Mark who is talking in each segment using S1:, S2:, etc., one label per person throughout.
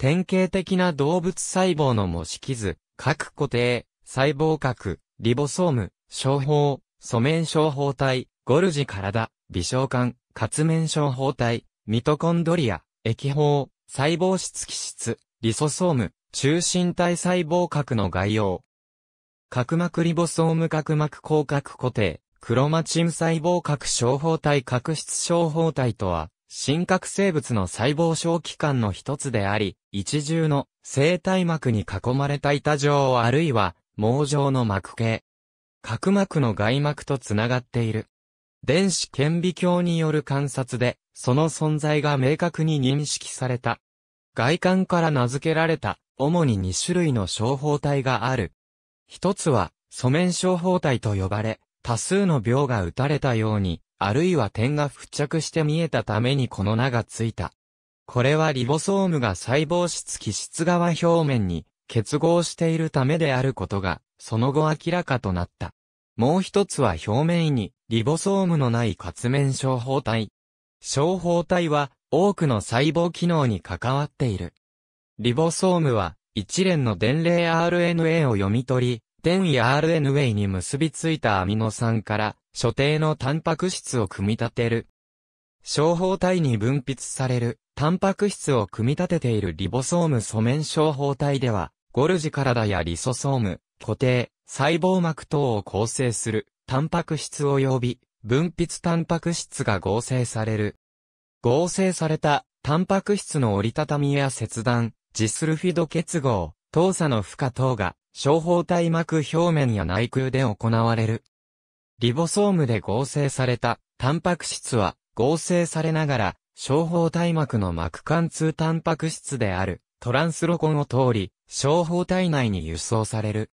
S1: 典型的な動物細胞の模式図、核固定、細胞核、リボソーム、小胞、素面小胞体、ゴルジ体、微小管、活面小胞体、ミトコンドリア、液胞、細胞質気質、リソソーム、中心体細胞核の概要。角膜リボソーム角膜広角固定、クロマチン細胞核小胞体角質小胞体とは、真核生物の細胞小器官の一つであり、一重の生体膜に囲まれた板状あるいは網状の膜系。角膜の外膜とつながっている。電子顕微鏡による観察で、その存在が明確に認識された。外観から名付けられた、主に2種類の小胞体がある。一つは、素面小胞体と呼ばれ、多数の病が打たれたように、あるいは点が付着して見えたためにこの名がついた。これはリボソームが細胞質基質側表面に結合しているためであることが、その後明らかとなった。もう一つは表面にリボソームのない活面小胞体。小胞体は多くの細胞機能に関わっている。リボソームは一連の伝令 RNA を読み取り、点位 RNA に結びついたアミノ酸から所定のタンパク質を組み立てる。小胞体に分泌される、タンパク質を組み立てているリボソーム素面小胞体では、ゴルジ体やリソソーム、固定、細胞膜等を構成する、タンパク質及び、分泌タンパク質が合成される。合成された、タンパク質の折りたたみや切断、ジスルフィド結合、糖鎖の負荷等が、小胞体膜表面や内腔で行われる。リボソームで合成されたタンパク質は合成されながら、小胞体膜の膜貫通タンパク質であるトランスロコンを通り、小胞体内に輸送される。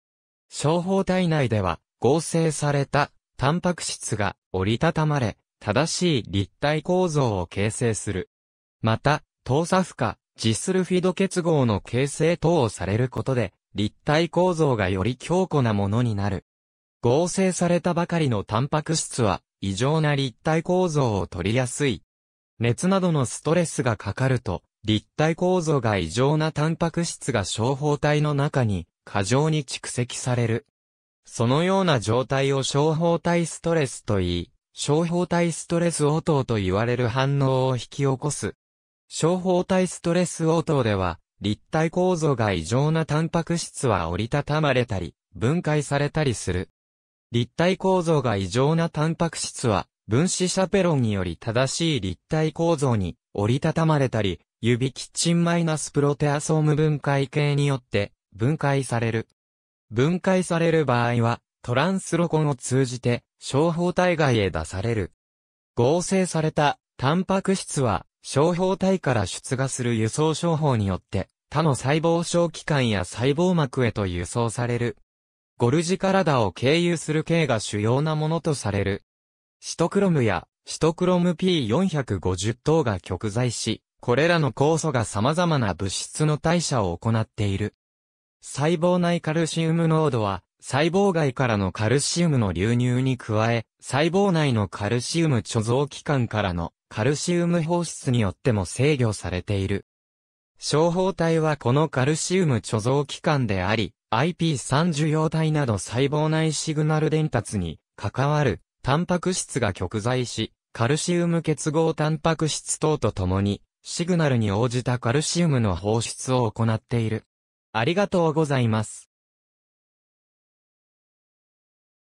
S1: 小胞体内では合成されたタンパク質が折りたたまれ、正しい立体構造を形成する。また、等差負荷、ジスルフィド結合の形成等をされることで、立体構造がより強固なものになる。合成されたばかりのタンパク質は、異常な立体構造を取りやすい。熱などのストレスがかかると、立体構造が異常なタンパク質が小胞体の中に過剰に蓄積される。そのような状態を小胞体ストレスと言い、小胞体ストレス応答と言われる反応を引き起こす。小胞体ストレス応答では、立体構造が異常なタンパク質は折りたたまれたり、分解されたりする。立体構造が異常なタンパク質は、分子シャペロンにより正しい立体構造に折りたたまれたり、指キッチンマイナスプロテアソーム分解系によって分解される。分解される場合は、トランスロコンを通じて、小胞体外へ出される。合成された、タンパク質は、小胞体から出芽する輸送処方によって、他の細胞小器官や細胞膜へと輸送される。ゴルジカラダを経由する系が主要なものとされる。シトクロムやシトクロム P450 等が極在し、これらの酵素が様々な物質の代謝を行っている。細胞内カルシウム濃度は、細胞外からのカルシウムの流入に加え、細胞内のカルシウム貯蔵器官からのカルシウム放出によっても制御されている。小胞体はこのカルシウム貯蔵器官であり、IP3 受容体など細胞内シグナル伝達に関わるタンパク質が極在し、カルシウム結合タンパク質等とともに、シグナルに応じたカルシウムの放出を行っている。ありがとうございます。